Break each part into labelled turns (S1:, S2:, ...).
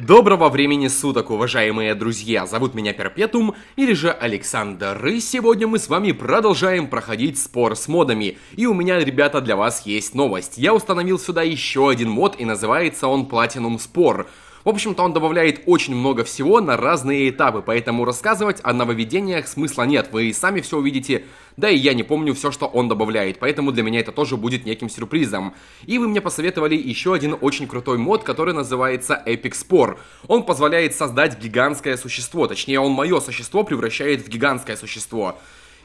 S1: Доброго времени суток, уважаемые друзья! Зовут меня Перпетум, или же Александр, и сегодня мы с вами продолжаем проходить спор с модами. И у меня, ребята, для вас есть новость. Я установил сюда еще один мод, и называется он Platinum Spore. В общем-то, он добавляет очень много всего на разные этапы, поэтому рассказывать о нововведениях смысла нет, вы и сами все увидите, да и я не помню все, что он добавляет, поэтому для меня это тоже будет неким сюрпризом. И вы мне посоветовали еще один очень крутой мод, который называется Epic Spore. Он позволяет создать гигантское существо, точнее он мое существо превращает в гигантское существо.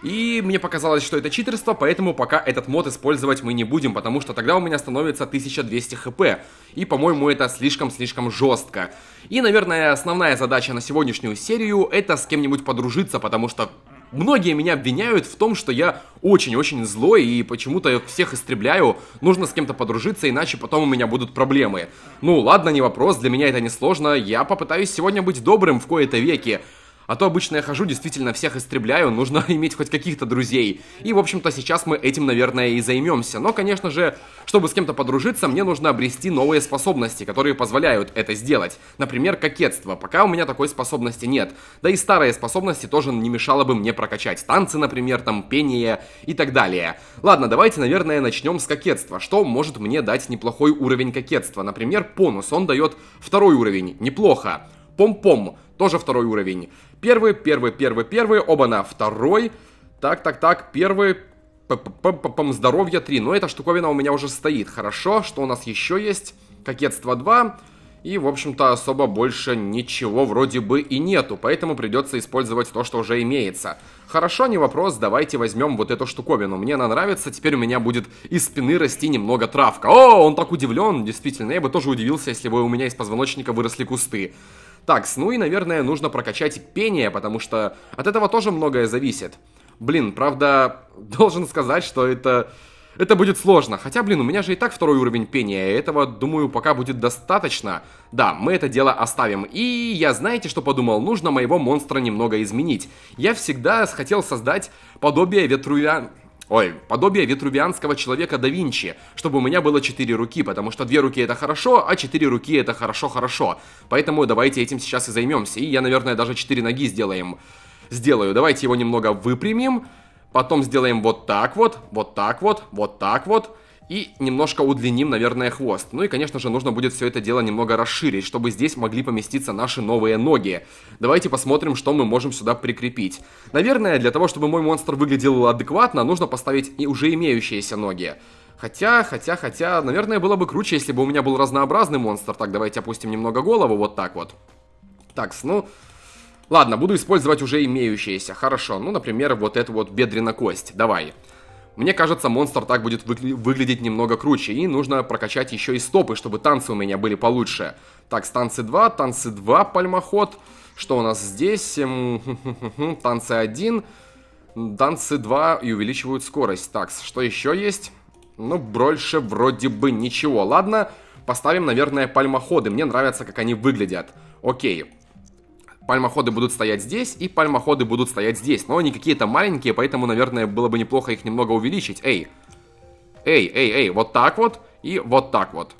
S1: И мне показалось, что это читерство, поэтому пока этот мод использовать мы не будем, потому что тогда у меня становится 1200 хп. И, по-моему, это слишком-слишком жестко. И, наверное, основная задача на сегодняшнюю серию это с кем-нибудь подружиться, потому что многие меня обвиняют в том, что я очень-очень злой и почему-то всех истребляю. Нужно с кем-то подружиться, иначе потом у меня будут проблемы. Ну ладно, не вопрос, для меня это не сложно. Я попытаюсь сегодня быть добрым в кои-то веки. А то обычно я хожу, действительно всех истребляю, нужно иметь хоть каких-то друзей. И, в общем-то, сейчас мы этим, наверное, и займемся. Но, конечно же, чтобы с кем-то подружиться, мне нужно обрести новые способности, которые позволяют это сделать. Например, кокетство. Пока у меня такой способности нет. Да и старые способности тоже не мешало бы мне прокачать. Танцы, например, там, пение и так далее. Ладно, давайте, наверное, начнем с кокетства. Что может мне дать неплохой уровень кокетства? Например, понус. Он дает второй уровень. Неплохо. Пом-пом. Тоже второй уровень. Первый, первый, первый, первый, оба-на, второй. Так, так, так, первый, Пам здоровье 3. Но ну, эта штуковина у меня уже стоит. Хорошо, что у нас еще есть? Кокетство 2. И, в общем-то, особо больше ничего вроде бы и нету, поэтому придется использовать то, что уже имеется. Хорошо, не вопрос, давайте возьмем вот эту штуковину. Мне она нравится, теперь у меня будет из спины расти немного травка. О, он так удивлен, действительно, я бы тоже удивился, если бы у меня из позвоночника выросли кусты. Так, ну и, наверное, нужно прокачать пение, потому что от этого тоже многое зависит. Блин, правда, должен сказать, что это... Это будет сложно, хотя, блин, у меня же и так второй уровень пения, и этого, думаю, пока будет достаточно. Да, мы это дело оставим. И я, знаете, что подумал? Нужно моего монстра немного изменить. Я всегда хотел создать подобие ветруя. Ой, подобие витрувианского человека да Винчи, чтобы у меня было четыре руки, потому что две руки это хорошо, а четыре руки это хорошо-хорошо. Поэтому давайте этим сейчас и займемся. И я, наверное, даже четыре ноги сделаем. Сделаю. Давайте его немного выпрямим, потом сделаем вот так вот, вот так вот, вот так вот и немножко удлиним, наверное, хвост. Ну и, конечно же, нужно будет все это дело немного расширить, чтобы здесь могли поместиться наши новые ноги. Давайте посмотрим, что мы можем сюда прикрепить. Наверное, для того, чтобы мой монстр выглядел адекватно, нужно поставить и уже имеющиеся ноги. Хотя, хотя, хотя, наверное, было бы круче, если бы у меня был разнообразный монстр. Так, давайте опустим немного голову, вот так вот. Так, ну... Ладно, буду использовать уже имеющиеся. Хорошо, ну, например, вот эту вот бедрена кость. Давай. Давай. Мне кажется, монстр так будет выглядеть немного круче, и нужно прокачать еще и стопы, чтобы танцы у меня были получше. Так, танцы 2, танцы 2, пальмоход. Что у нас здесь? Эм, танцы 1, танцы 2 и увеличивают скорость. Так, что еще есть? Ну, больше вроде бы ничего. Ладно, поставим, наверное, пальмоходы. Мне нравится, как они выглядят. Окей пальмоходы будут стоять здесь, и пальмоходы будут стоять здесь. Но они какие-то маленькие, поэтому, наверное, было бы неплохо их немного увеличить. Эй, эй, эй, эй, вот так вот и вот так вот.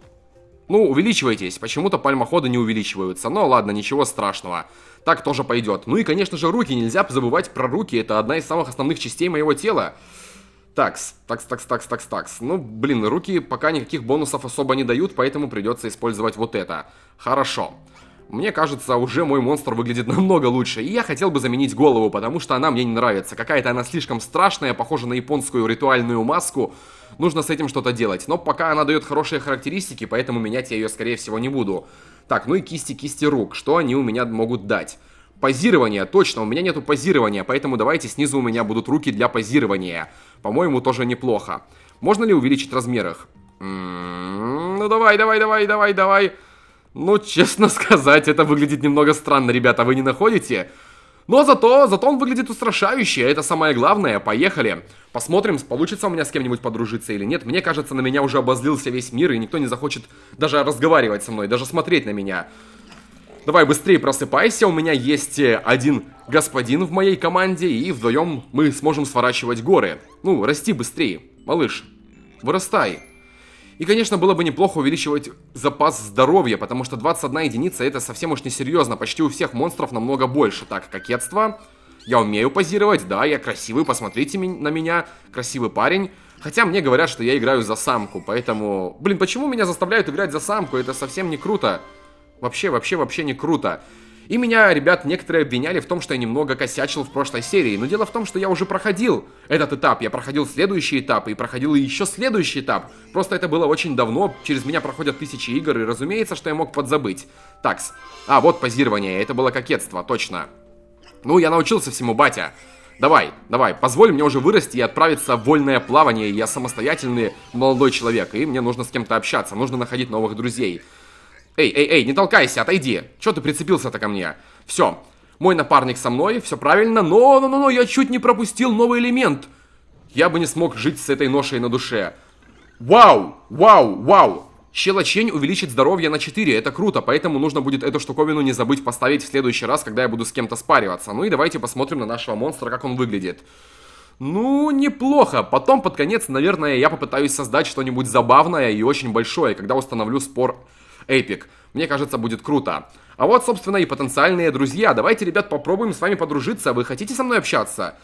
S1: Ну, увеличивайтесь. Почему-то пальмоходы не увеличиваются. Но ладно, ничего страшного. Так тоже пойдет. Ну и, конечно же, руки. Нельзя забывать про руки. Это одна из самых основных частей моего тела. Такс, такс, такс, такс, такс, такс. Ну, блин, руки пока никаких бонусов особо не дают, поэтому придется использовать вот это. Хорошо. Хорошо мне кажется, уже мой монстр выглядит намного лучше, и я хотел бы заменить голову, потому что она мне не нравится. Какая-то она слишком страшная, похожа на японскую ритуальную маску. Нужно с этим что-то делать, но пока она дает хорошие характеристики, поэтому менять я ее, скорее всего, не буду. Так, ну и кисти-кисти рук, что они у меня могут дать? Позирование, точно, у меня нету позирования, поэтому давайте снизу у меня будут руки для позирования. По-моему, тоже неплохо. Можно ли увеличить размер их? М -м -м, ну давай, давай, давай, давай, давай. Ну, честно сказать, это выглядит немного странно, ребята, вы не находите? Но зато, зато он выглядит устрашающе, это самое главное, поехали. Посмотрим, получится у меня с кем-нибудь подружиться или нет. Мне кажется, на меня уже обозлился весь мир, и никто не захочет даже разговаривать со мной, даже смотреть на меня. Давай быстрее просыпайся, у меня есть э, один господин в моей команде, и вдвоем мы сможем сворачивать горы. Ну, расти быстрее, малыш, вырастай. И, конечно, было бы неплохо увеличивать запас здоровья, потому что 21 единица это совсем уж несерьезно, почти у всех монстров намного больше. Так, кокетство, я умею позировать, да, я красивый, посмотрите на меня, красивый парень. Хотя мне говорят, что я играю за самку, поэтому... Блин, почему меня заставляют играть за самку? Это совсем не круто. Вообще, вообще, вообще не круто. И меня, ребят, некоторые обвиняли в том, что я немного косячил в прошлой серии. Но дело в том, что я уже проходил этот этап. Я проходил следующий этап и проходил еще следующий этап. Просто это было очень давно. Через меня проходят тысячи игр, и разумеется, что я мог подзабыть. Такс. А, вот позирование. Это было кокетство, точно. Ну, я научился всему, батя. Давай, давай, позволь мне уже вырасти и отправиться в вольное плавание. Я самостоятельный молодой человек, и мне нужно с кем-то общаться, нужно находить новых друзей. Эй, эй, эй, не толкайся, отойди. Че ты прицепился-то ко мне? Все. Мой напарник со мной, все правильно, но, но, но, но, я чуть не пропустил новый элемент. Я бы не смог жить с этой ношей на душе. Вау, вау, вау. Щелочень увеличит здоровье на 4, это круто, поэтому нужно будет эту штуковину не забыть поставить в следующий раз, когда я буду с кем-то спариваться. Ну и давайте посмотрим на нашего монстра, как он выглядит. Ну, неплохо. Потом, под конец, наверное, я попытаюсь создать что-нибудь забавное и очень большое, когда установлю спор Эпик, Мне кажется, будет круто. А вот, собственно, и потенциальные друзья. Давайте, ребят, попробуем с вами подружиться. Вы хотите со мной общаться?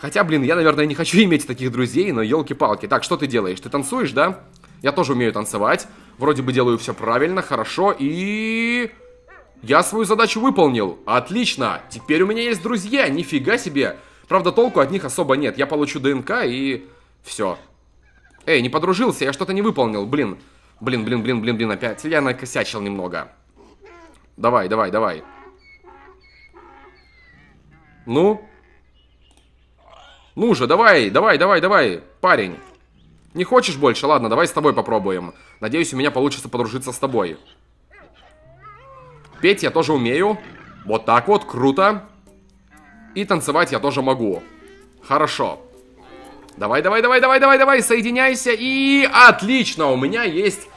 S1: Хотя, блин, я, наверное, не хочу иметь таких друзей, но елки-палки. Так, что ты делаешь? Ты танцуешь, да? Я тоже умею танцевать. Вроде бы делаю все правильно, хорошо и... Я свою задачу выполнил. Отлично. Теперь у меня есть друзья. Нифига себе. Правда, толку от них особо нет. Я получу ДНК и... Все. Эй, не подружился, я что-то не выполнил, блин. Блин, блин, блин, блин, блин, опять я накосячил немного. Давай, давай, давай. Ну? Ну же, давай, давай, давай, давай, парень. Не хочешь больше? Ладно, давай с тобой попробуем. Надеюсь, у меня получится подружиться с тобой. Петь я тоже умею. Вот так вот, круто. И танцевать я тоже могу. Хорошо. Давай, давай, давай, давай, давай, давай, соединяйся. И отлично, у меня есть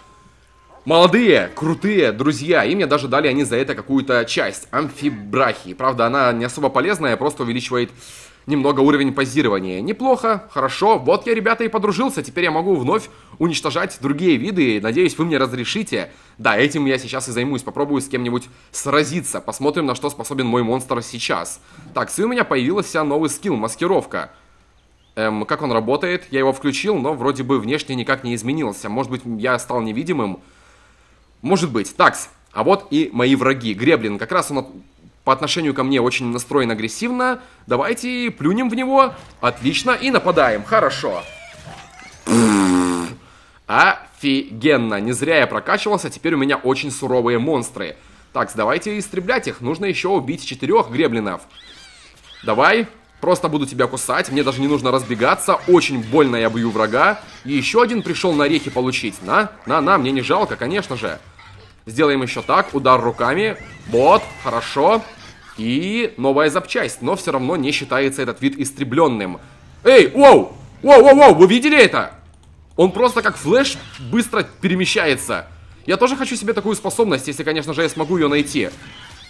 S1: Молодые, крутые друзья, и мне даже дали они за это какую-то часть, амфибрахии. Правда, она не особо полезная, просто увеличивает немного уровень позирования. Неплохо, хорошо, вот я, ребята, и подружился, теперь я могу вновь уничтожать другие виды, надеюсь, вы мне разрешите. Да, этим я сейчас и займусь, попробую с кем-нибудь сразиться, посмотрим, на что способен мой монстр сейчас. Так, и у меня появился новый скилл, маскировка. Эм, как он работает, я его включил, но вроде бы внешне никак не изменился, может быть, я стал невидимым, может быть. Такс. А вот и мои враги. Греблин, как раз он по отношению ко мне очень настроен агрессивно. Давайте плюнем в него. Отлично. И нападаем. Хорошо. Офигенно. Не зря я прокачивался. Теперь у меня очень суровые монстры. Так, давайте истреблять их. Нужно еще убить четырех греблинов. Давай. Просто буду тебя кусать. Мне даже не нужно разбегаться. Очень больно я бью врага. И еще один пришел на рехи получить. На, на, на. Мне не жалко, конечно же. Сделаем еще так. Удар руками. Вот, хорошо. И новая запчасть. Но все равно не считается этот вид истребленным. Эй, воу! Воу, воу, воу, вы видели это? Он просто как флеш быстро перемещается. Я тоже хочу себе такую способность, если, конечно же, я смогу ее найти.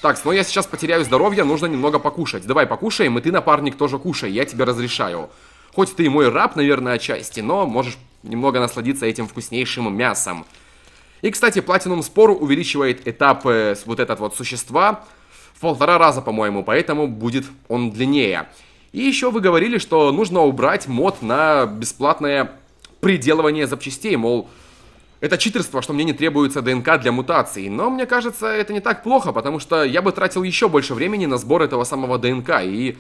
S1: Так, но я сейчас потеряю здоровье, нужно немного покушать. Давай покушаем, и ты, напарник, тоже кушай, я тебе разрешаю. Хоть ты и мой раб, наверное, отчасти, но можешь немного насладиться этим вкуснейшим мясом. И, кстати, Platinum Спору увеличивает этап вот этот вот существа в полтора раза, по-моему, поэтому будет он длиннее. И еще вы говорили, что нужно убрать мод на бесплатное приделывание запчастей, мол, это читерство, что мне не требуется ДНК для мутаций. Но мне кажется, это не так плохо, потому что я бы тратил еще больше времени на сбор этого самого ДНК, и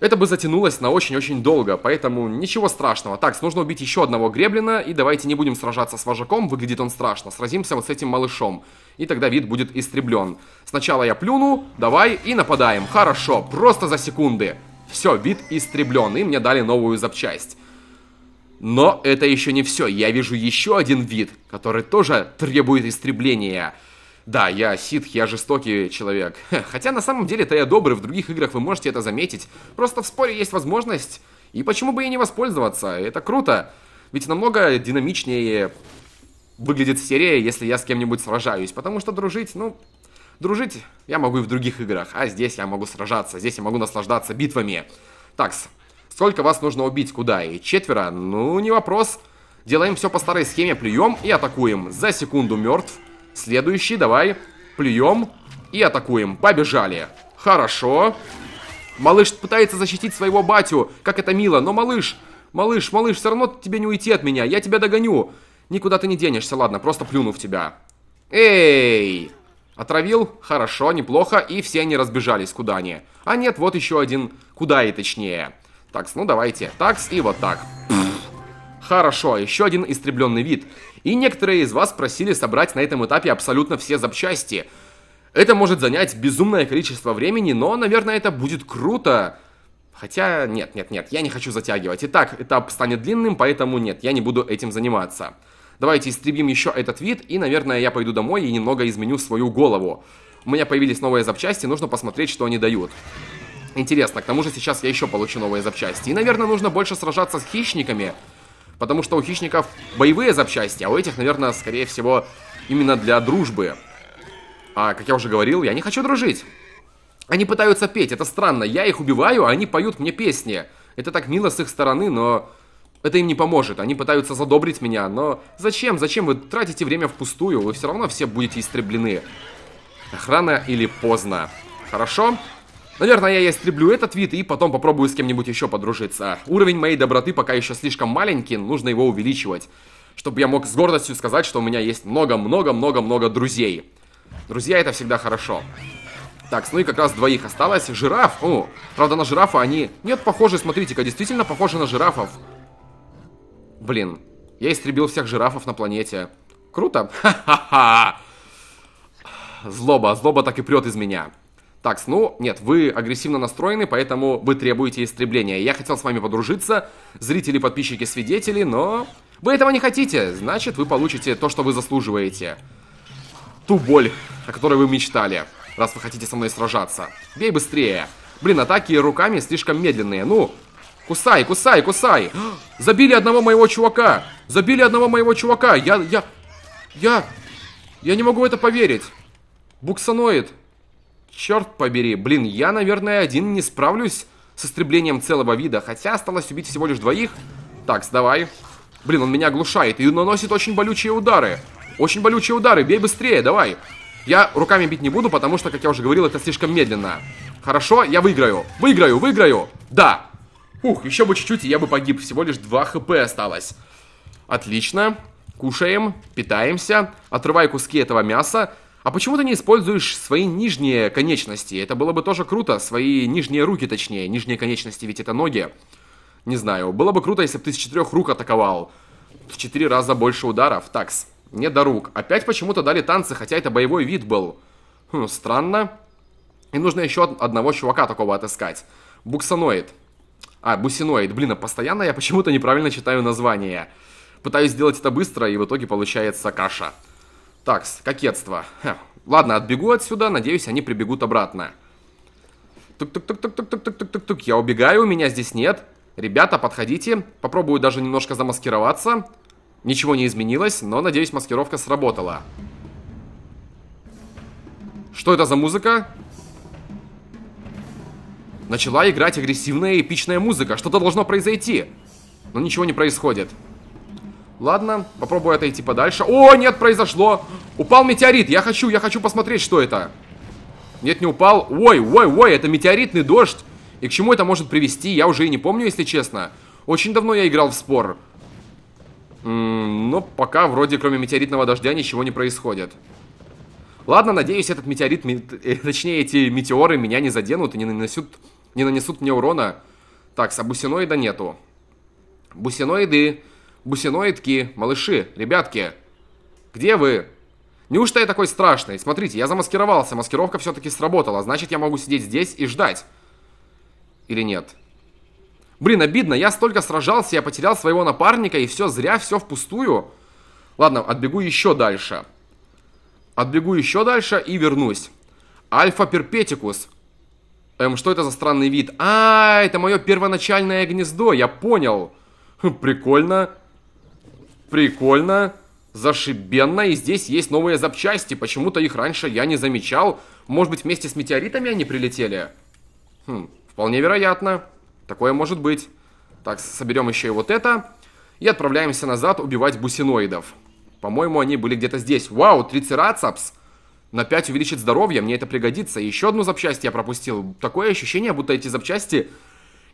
S1: это бы затянулось на очень-очень долго, поэтому ничего страшного. Так, нужно убить еще одного греблина, и давайте не будем сражаться с вожаком, выглядит он страшно. Сразимся вот с этим малышом, и тогда вид будет истреблен. Сначала я плюну, давай, и нападаем. Хорошо, просто за секунды. Все, вид истреблен, и мне дали новую запчасть. Но это еще не все. Я вижу еще один вид, который тоже требует истребления да, я ситх, я жестокий человек. Хотя на самом деле-то я добрый, в других играх вы можете это заметить. Просто в споре есть возможность, и почему бы и не воспользоваться, это круто. Ведь намного динамичнее выглядит серия, если я с кем-нибудь сражаюсь, потому что дружить, ну, дружить я могу и в других играх, а здесь я могу сражаться, здесь я могу наслаждаться битвами. Такс, сколько вас нужно убить, куда? И четверо? Ну, не вопрос. Делаем все по старой схеме, плюем и атакуем. За секунду мертв. Следующий, давай. Плюем и атакуем. Побежали. Хорошо. Малыш пытается защитить своего батю. Как это мило. Но, малыш, малыш, малыш, все равно тебе не уйти от меня. Я тебя догоню. Никуда ты не денешься. Ладно, просто плюну в тебя. Эй! Отравил? Хорошо, неплохо. И все они разбежались. Куда они? А нет, вот еще один. Куда и точнее. Такс, ну давайте. Такс и вот так. Пфф. Хорошо, еще один истребленный вид. И некоторые из вас просили собрать на этом этапе абсолютно все запчасти. Это может занять безумное количество времени, но, наверное, это будет круто. Хотя, нет, нет, нет, я не хочу затягивать. Итак, этап станет длинным, поэтому нет, я не буду этим заниматься. Давайте истребим еще этот вид, и, наверное, я пойду домой и немного изменю свою голову. У меня появились новые запчасти, нужно посмотреть, что они дают. Интересно, к тому же сейчас я еще получу новые запчасти. И, наверное, нужно больше сражаться с хищниками. Потому что у хищников боевые запчасти, а у этих, наверное, скорее всего, именно для дружбы. А, как я уже говорил, я не хочу дружить. Они пытаются петь, это странно. Я их убиваю, а они поют мне песни. Это так мило с их стороны, но это им не поможет. Они пытаются задобрить меня, но зачем? Зачем вы тратите время впустую? Вы все равно все будете истреблены. Охрана или поздно. Хорошо? Наверное, я истреблю этот вид и потом попробую с кем-нибудь еще подружиться. Уровень моей доброты пока еще слишком маленький, нужно его увеличивать. Чтобы я мог с гордостью сказать, что у меня есть много-много-много-много друзей. Друзья это всегда хорошо. Так, ну и как раз двоих осталось. Жираф, о, правда на жирафа они... Нет, похожи, смотрите-ка, действительно похожи на жирафов. Блин, я истребил всех жирафов на планете. Круто. Ха-ха-ха. Злоба, злоба так и прет из меня так, ну, нет, вы агрессивно настроены, поэтому вы требуете истребления. Я хотел с вами подружиться, зрители, подписчики, свидетели, но... Вы этого не хотите, значит, вы получите то, что вы заслуживаете. Ту боль, о которой вы мечтали, раз вы хотите со мной сражаться. Бей быстрее. Блин, атаки руками слишком медленные, ну... Кусай, кусай, кусай! Забили одного моего чувака! Забили одного моего чувака! Я, я... Я... Я не могу это поверить! Буксаноид! Черт побери, блин, я, наверное, один не справлюсь с истреблением целого вида, хотя осталось убить всего лишь двоих. Так, сдавай. Блин, он меня оглушает и наносит очень болючие удары. Очень болючие удары, бей быстрее, давай. Я руками бить не буду, потому что, как я уже говорил, это слишком медленно. Хорошо, я выиграю, выиграю, выиграю. Да. Ух, еще бы чуть-чуть, и я бы погиб. Всего лишь 2 хп осталось. Отлично. Кушаем, питаемся. Отрывай куски этого мяса. А почему ты не используешь свои нижние конечности? Это было бы тоже круто, свои нижние руки точнее, нижние конечности, ведь это ноги. Не знаю, было бы круто, если бы ты с четырех рук атаковал. В четыре раза больше ударов, такс. Не до рук. Опять почему-то дали танцы, хотя это боевой вид был. Хм, странно. И нужно еще одного чувака такого отыскать. Буксаноид. А, бусиноид. Блин, а постоянно я почему-то неправильно читаю название. Пытаюсь сделать это быстро, и в итоге получается каша. Так, кокетство. Ха. Ладно, отбегу отсюда, надеюсь, они прибегут обратно. Тук-тук-тук-тук-тук-тук-тук-тук. Я убегаю, меня здесь нет. Ребята, подходите. Попробую даже немножко замаскироваться. Ничего не изменилось, но, надеюсь, маскировка сработала. Что это за музыка? Начала играть агрессивная эпичная музыка. Что-то должно произойти. Но ничего не происходит. Ладно, попробую отойти подальше. О, нет, произошло. Упал метеорит. Я хочу, я хочу посмотреть, что это. Нет, не упал. Ой, ой, ой, это метеоритный дождь. И к чему это может привести, я уже и не помню, если честно. Очень давно я играл в спор. Но пока вроде кроме метеоритного дождя ничего не происходит. Ладно, надеюсь, этот метеорит, э, точнее, эти метеоры меня не заденут и не нанесут, не нанесут мне урона. Так, а бусиноида нету. Бусиноиды Бусиноидки, малыши, ребятки, где вы? Неужто я такой страшный? Смотрите, я замаскировался, маскировка все-таки сработала, значит я могу сидеть здесь и ждать. Или нет? Блин, обидно, я столько сражался, я потерял своего напарника, и все зря, все впустую. Ладно, отбегу еще дальше. Отбегу еще дальше и вернусь. Альфа Перпетикус. Эм, что это за странный вид? А, это мое первоначальное гнездо, я понял. Хм, прикольно прикольно, зашибенно, и здесь есть новые запчасти. Почему-то их раньше я не замечал. Может быть, вместе с метеоритами они прилетели? Хм, вполне вероятно. Такое может быть. Так, соберем еще и вот это. И отправляемся назад убивать бусиноидов. По-моему, они были где-то здесь. Вау, трицерацепс! На 5 увеличит здоровье, мне это пригодится. Еще одну запчасть я пропустил. Такое ощущение, будто эти запчасти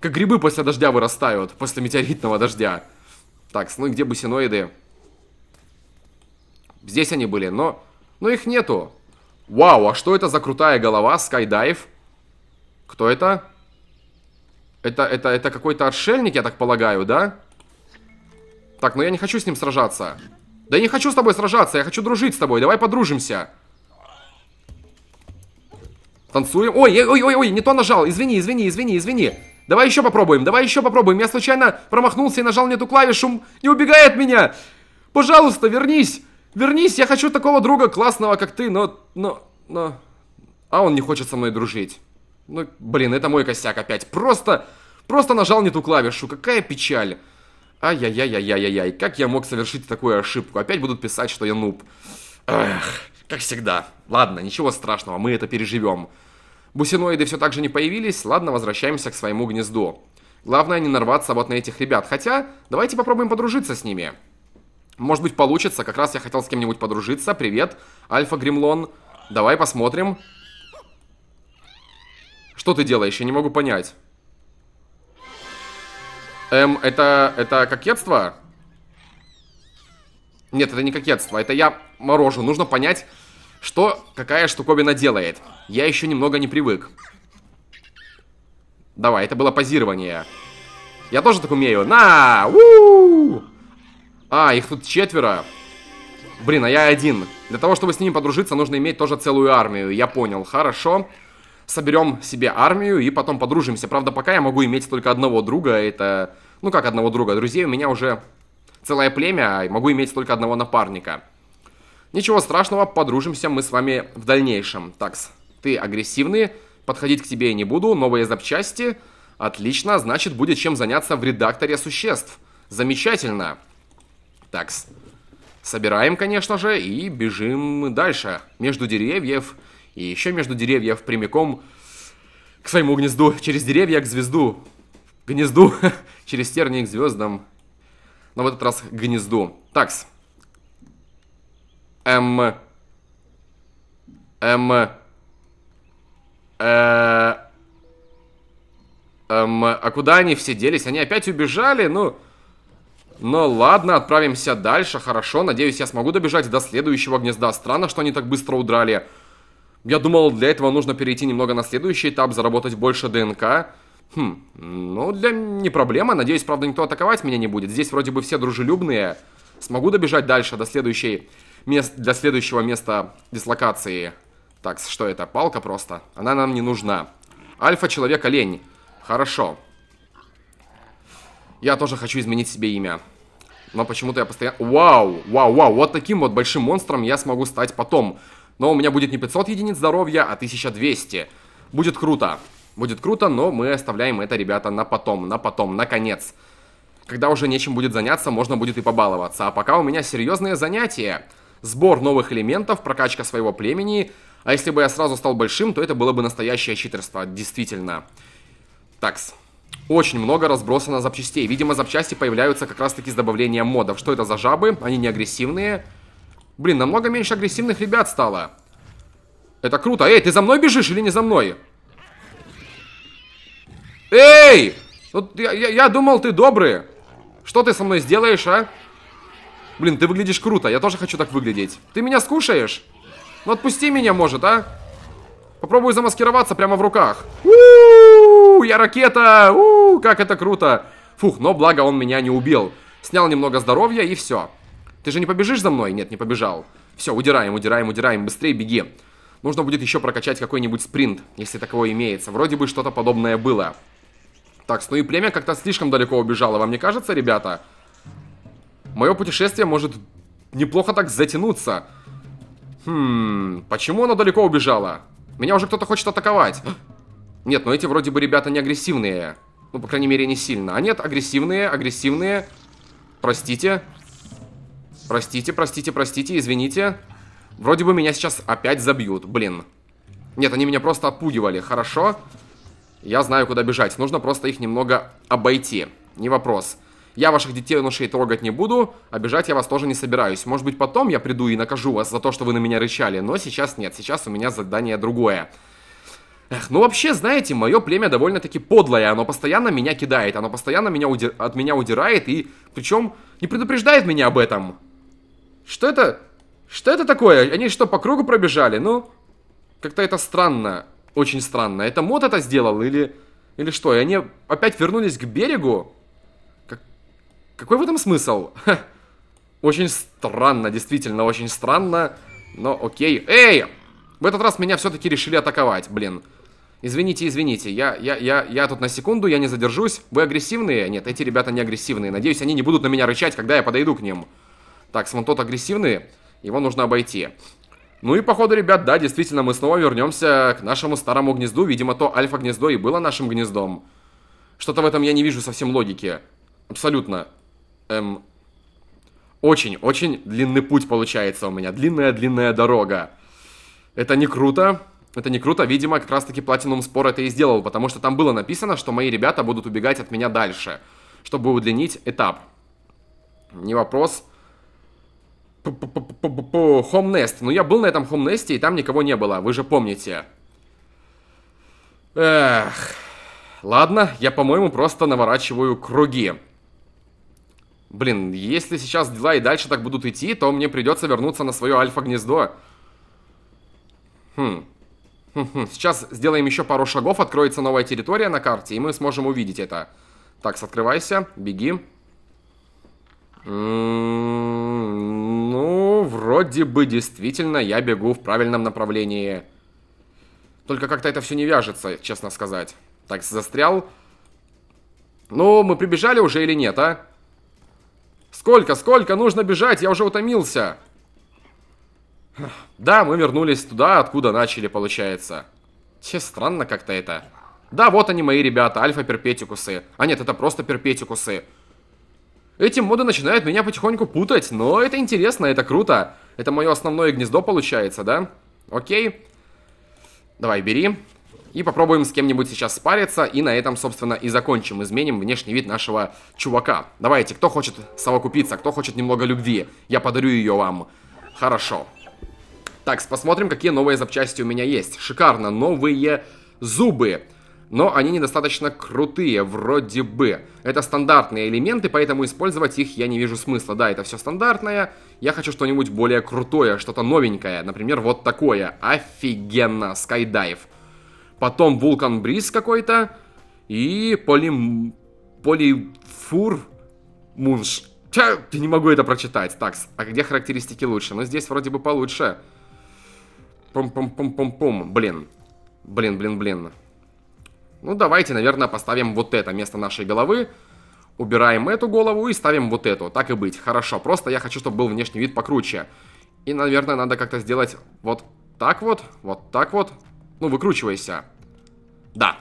S1: как грибы после дождя вырастают, после метеоритного дождя. Так, ну и где бусиноиды? Здесь они были, но... Но их нету. Вау, а что это за крутая голова? Скайдайв? Кто это? Это, это, это какой-то отшельник, я так полагаю, да? Так, но я не хочу с ним сражаться. Да я не хочу с тобой сражаться, я хочу дружить с тобой. Давай подружимся. Танцуем. Ой, ой, ой, ой, не то нажал. Извини, извини, извини, извини. Давай еще попробуем, давай еще попробуем. Я случайно промахнулся и нажал не эту клавишу. Не убегай от меня! Пожалуйста, вернись! Вернись, я хочу такого друга классного, как ты, но... Но... Но... А он не хочет со мной дружить. Ну, блин, это мой косяк опять. Просто... Просто нажал не ту клавишу. Какая печаль. Ай-яй-яй-яй-яй-яй. Как я мог совершить такую ошибку? Опять будут писать, что я нуб. Эх, как всегда. Ладно, ничего страшного, мы это переживем. Бусиноиды все так же не появились, ладно, возвращаемся к своему гнезду. Главное не нарваться вот на этих ребят, хотя давайте попробуем подружиться с ними. Может быть получится, как раз я хотел с кем-нибудь подружиться. Привет, Альфа Гремлон. Давай посмотрим. Что ты делаешь? Я не могу понять. Эм, это... это кокетство? Нет, это не кокетство, это я морожу. Нужно понять, что какая штуковина делает? Я еще немного не привык. Давай, это было позирование. Я тоже так умею. На! У -у -у! А, их тут четверо. Блин, а я один. Для того, чтобы с ними подружиться, нужно иметь тоже целую армию. Я понял. Хорошо. Соберем себе армию и потом подружимся. Правда, пока я могу иметь только одного друга. Это... Ну как одного друга? Друзей у меня уже целое племя. А могу иметь только одного напарника. Ничего страшного, подружимся мы с вами в дальнейшем. Такс, ты агрессивный, подходить к тебе я не буду, новые запчасти. Отлично, значит будет чем заняться в редакторе существ. Замечательно. Такс. Собираем, конечно же, и бежим дальше. Между деревьев и еще между деревьев прямиком к своему гнезду. Через деревья к звезду. Гнезду. Через тернии к звездам. Но в этот раз к гнезду. Такс. М. М. Э. а куда они все делись? Они опять убежали? Ну, ну ладно, отправимся дальше, хорошо. Надеюсь, я смогу добежать до следующего гнезда. Странно, что они так быстро удрали. Я думал, для этого нужно перейти немного на следующий этап, заработать больше ДНК. Хм, ну, для... не проблема. Надеюсь, правда, никто атаковать меня не будет. Здесь вроде бы все дружелюбные. Смогу добежать дальше, до следующей мест, для следующего места дислокации. Так, что это? Палка просто. Она нам не нужна. Альфа-человек-олень. Хорошо. Я тоже хочу изменить себе имя. Но почему-то я постоянно... Вау, вау, вау. Вот таким вот большим монстром я смогу стать потом. Но у меня будет не 500 единиц здоровья, а 1200. Будет круто. Будет круто, но мы оставляем это, ребята, на потом, на потом, наконец. Когда уже нечем будет заняться, можно будет и побаловаться. А пока у меня серьезные занятия сбор новых элементов, прокачка своего племени. А если бы я сразу стал большим, то это было бы настоящее читерство, действительно. Такс. Очень много разбросано запчастей. Видимо, запчасти появляются как раз-таки с добавлением модов. Что это за жабы? Они не агрессивные. Блин, намного меньше агрессивных ребят стало. Это круто. Эй, ты за мной бежишь или не за мной? Эй! Вот я, я, я думал, ты добрый. Что ты со мной сделаешь, а? Блин, ты выглядишь круто, я тоже хочу так выглядеть. Ты меня скушаешь? Ну отпусти меня, может, а? Попробую замаскироваться прямо в руках. У-у-у, я ракета! У-у, как это круто! Фух, но благо он меня не убил. Снял немного здоровья и все. Ты же не побежишь за мной? Нет, не побежал. Все, удираем, удираем, удираем. Быстрее беги. Нужно будет еще прокачать какой-нибудь спринт, если такого имеется. Вроде бы что-то подобное было. Так, ну и племя как-то слишком далеко убежало, вам не кажется, ребята? Ребята. Мое путешествие может неплохо так затянуться. Хм, почему она далеко убежала? Меня уже кто-то хочет атаковать. Нет, но ну эти вроде бы ребята не агрессивные. Ну, по крайней мере, не сильно. А нет, агрессивные, агрессивные. Простите. Простите, простите, простите, извините. Вроде бы меня сейчас опять забьют, блин. Нет, они меня просто отпугивали, хорошо? Я знаю, куда бежать. Нужно просто их немного обойти. Не вопрос. Я ваших детей и ношей трогать не буду, обижать я вас тоже не собираюсь. Может быть, потом я приду и накажу вас за то, что вы на меня рычали, но сейчас нет, сейчас у меня задание другое. Эх, ну вообще, знаете, мое племя довольно-таки подлое, оно постоянно меня кидает, оно постоянно меня уди... от меня удирает и причем не предупреждает меня об этом. Что это? Что это такое? Они что, по кругу пробежали? Ну, как-то это странно, очень странно. Это мод это сделал или... Или что? И они опять вернулись к берегу? Какой в этом смысл? Ха. Очень странно, действительно, очень странно. Но окей. Эй! В этот раз меня все-таки решили атаковать, блин. Извините, извините, я, я, я, я тут на секунду, я не задержусь. Вы агрессивные? Нет, эти ребята не агрессивные. Надеюсь, они не будут на меня рычать, когда я подойду к ним. Так, вон тот агрессивный, его нужно обойти. Ну и походу, ребят, да, действительно, мы снова вернемся к нашему старому гнезду. Видимо, то альфа-гнездо и было нашим гнездом. Что-то в этом я не вижу совсем логики. Абсолютно эм, очень-очень длинный путь получается у меня. Длинная-длинная дорога. Это не круто. Это не круто. Видимо, как раз-таки Platinum Spore это и сделал, потому что там было написано, что мои ребята будут убегать от меня дальше, чтобы удлинить этап. Не вопрос. Хомнест. Ну, я был на этом Хомнесте, и там никого не было. Вы же помните. Эх. Ладно, я, по-моему, просто наворачиваю круги. Блин, если сейчас дела и дальше так будут идти, то мне придется вернуться на свое альфа-гнездо. Хм. Сейчас сделаем еще пару шагов, откроется новая территория на карте, и мы сможем увидеть это. Так, открывайся, беги. М-м-м, ну, вроде бы действительно я бегу в правильном направлении. Только как-то это все не вяжется, честно сказать. Так, застрял. Ну, мы прибежали уже или нет, а? Сколько, сколько нужно бежать? Я уже утомился. Да, мы вернулись туда, откуда начали, получается. Че, странно как-то это. Да, вот они мои ребята, альфа-перпетикусы. А нет, это просто перпетикусы. Эти моды начинают меня потихоньку путать, но это интересно, это круто. Это мое основное гнездо получается, да? Окей. Давай, бери. И попробуем с кем-нибудь сейчас спариться, и на этом, собственно, и закончим. Изменим внешний вид нашего чувака. Давайте, кто хочет совокупиться, кто хочет немного любви, я подарю ее вам. Хорошо. Так, посмотрим, какие новые запчасти у меня есть. Шикарно, новые зубы. Но они недостаточно крутые, вроде бы. Это стандартные элементы, поэтому использовать их я не вижу смысла. Да, это все стандартное. Я хочу что-нибудь более крутое, что-то новенькое. Например, вот такое. Офигенно, скайдайв потом Вулкан Бриз какой-то и Поли... Полифур Мунш. Тя, я не могу это прочитать. Так, а где характеристики лучше? Ну, здесь вроде бы получше. Пум-пум-пум-пум-пум. Блин. Блин, блин, блин. Ну, давайте, наверное, поставим вот это место нашей головы. Убираем эту голову и ставим вот эту. Так и быть. Хорошо. Просто я хочу, чтобы был внешний вид покруче. И, наверное, надо как-то сделать вот так вот, вот так вот, ну, выкручивайся. Да.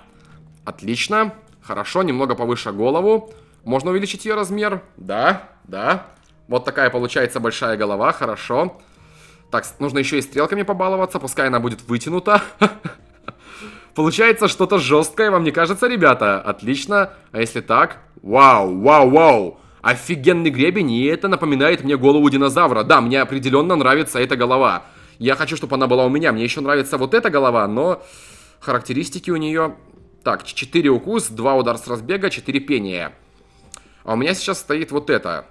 S1: Отлично. Хорошо, немного повыше голову. Можно увеличить ее размер. Да, да. Вот такая получается большая голова, хорошо. Так, нужно еще и стрелками побаловаться, пускай она будет вытянута. Получается что-то жесткое, вам не кажется, ребята? Отлично. А если так? Вау, вау, вау. Офигенный гребень, и это напоминает мне голову динозавра. Да, мне определенно нравится эта голова. Я хочу, чтобы она была у меня. Мне еще нравится вот эта голова, но характеристики у нее... Так, 4 укус, 2 удара с разбега, 4 пения. А у меня сейчас стоит вот это.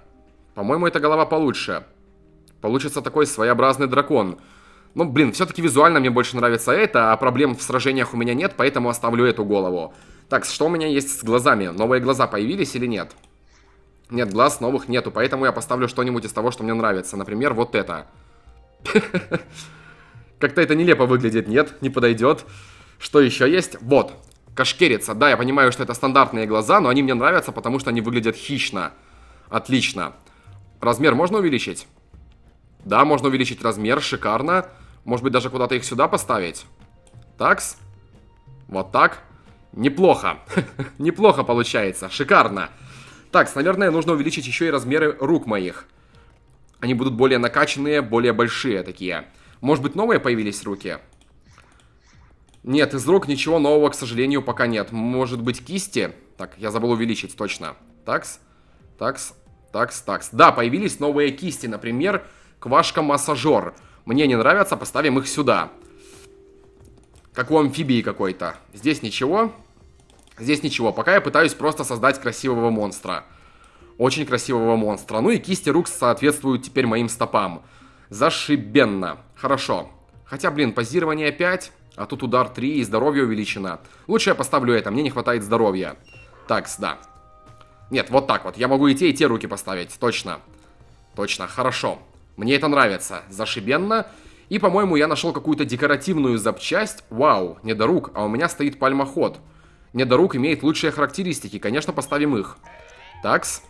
S1: По-моему, эта голова получше. Получится такой своеобразный дракон. Ну, блин, все-таки визуально мне больше нравится это, а проблем в сражениях у меня нет, поэтому оставлю эту голову. Так, что у меня есть с глазами? Новые глаза появились или нет? Нет, глаз новых нету, поэтому я поставлю что-нибудь из того, что мне нравится. Например, вот это. Как-то это нелепо выглядит, нет, не подойдет. Что еще есть? Вот, кашкерица. Да, я понимаю, что это стандартные глаза, но они мне нравятся, потому что они выглядят хищно. Отлично. Размер можно увеличить? Да, можно увеличить размер, шикарно. Может быть, даже куда-то их сюда поставить? Такс. Вот так. Неплохо. Неплохо получается. Шикарно. Такс, наверное, нужно увеличить еще и размеры рук моих. Они будут более накачанные, более большие такие. Может быть, новые появились руки? Нет, из рук ничего нового, к сожалению, пока нет. Может быть, кисти? Так, я забыл увеличить, точно. Такс, такс, такс, такс. Да, появились новые кисти, например, квашка-массажер. Мне не нравятся, поставим их сюда. Как у амфибии какой-то. Здесь ничего. Здесь ничего. Пока я пытаюсь просто создать красивого монстра очень красивого монстра. Ну и кисти рук соответствуют теперь моим стопам. Зашибенно. Хорошо. Хотя, блин, позирование 5, а тут удар 3 и здоровье увеличено. Лучше я поставлю это, мне не хватает здоровья. Такс, да. Нет, вот так вот. Я могу и те, и те руки поставить, точно. Точно, хорошо. Мне это нравится. Зашибенно. И, по-моему, я нашел какую-то декоративную запчасть. Вау, недорук, а у меня стоит пальмоход. Недорук имеет лучшие характеристики, конечно, поставим их. Такс.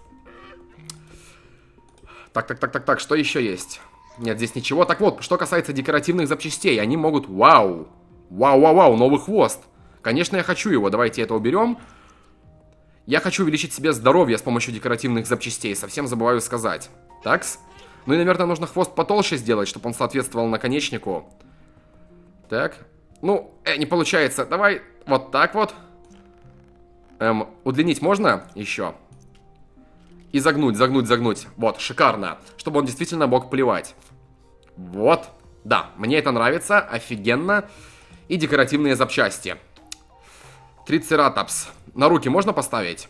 S1: Так, так, так, так, так, что еще есть? Нет, здесь ничего. Так вот, что касается декоративных запчастей, они могут... Вау! Вау, вау, вау, новый хвост! Конечно, я хочу его, давайте это уберем. Я хочу увеличить себе здоровье с помощью декоративных запчастей, совсем забываю сказать. Такс. Ну и, наверное, нужно хвост потолще сделать, чтобы он соответствовал наконечнику. Так. Ну, э, не получается. Давай вот так вот. Эм, удлинить можно еще? И загнуть, загнуть, загнуть. Вот, шикарно. Чтобы он действительно мог плевать. Вот. Да, мне это нравится. Офигенно. И декоративные запчасти. Трицератопс. На руки можно поставить?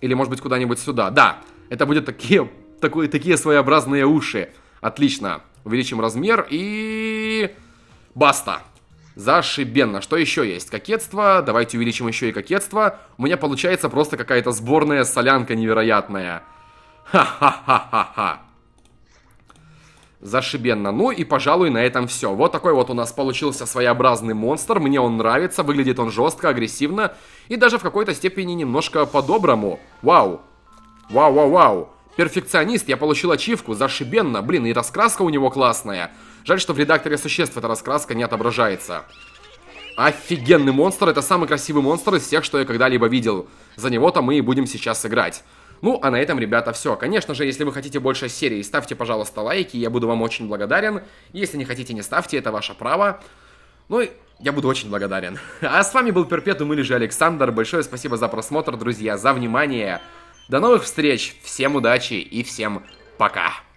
S1: Или, может быть, куда-нибудь сюда? Да, это будет такие, такой, такие своеобразные уши. Отлично. Увеличим размер и... Баста. Зашибенно. Что еще есть? Кокетство. Давайте увеличим еще и кокетство. У меня получается просто какая-то сборная солянка невероятная. ха ха ха ха Зашибенно. Ну и, пожалуй, на этом все. Вот такой вот у нас получился своеобразный монстр. Мне он нравится, выглядит он жестко, агрессивно и даже в какой-то степени немножко по-доброму. Вау. Вау-вау-вау. Перфекционист, я получил ачивку, зашибенно. Блин, и раскраска у него классная. Жаль, что в редакторе существ эта раскраска не отображается. Офигенный монстр, это самый красивый монстр из всех, что я когда-либо видел. За него-то мы и будем сейчас играть. Ну, а на этом, ребята, все. Конечно же, если вы хотите больше серии, ставьте, пожалуйста, лайки, я буду вам очень благодарен. Если не хотите, не ставьте, это ваше право. Ну, и я буду очень благодарен. А с вами был Перпетум или же Александр. Большое спасибо за просмотр, друзья, за внимание. До новых встреч, всем удачи и всем пока.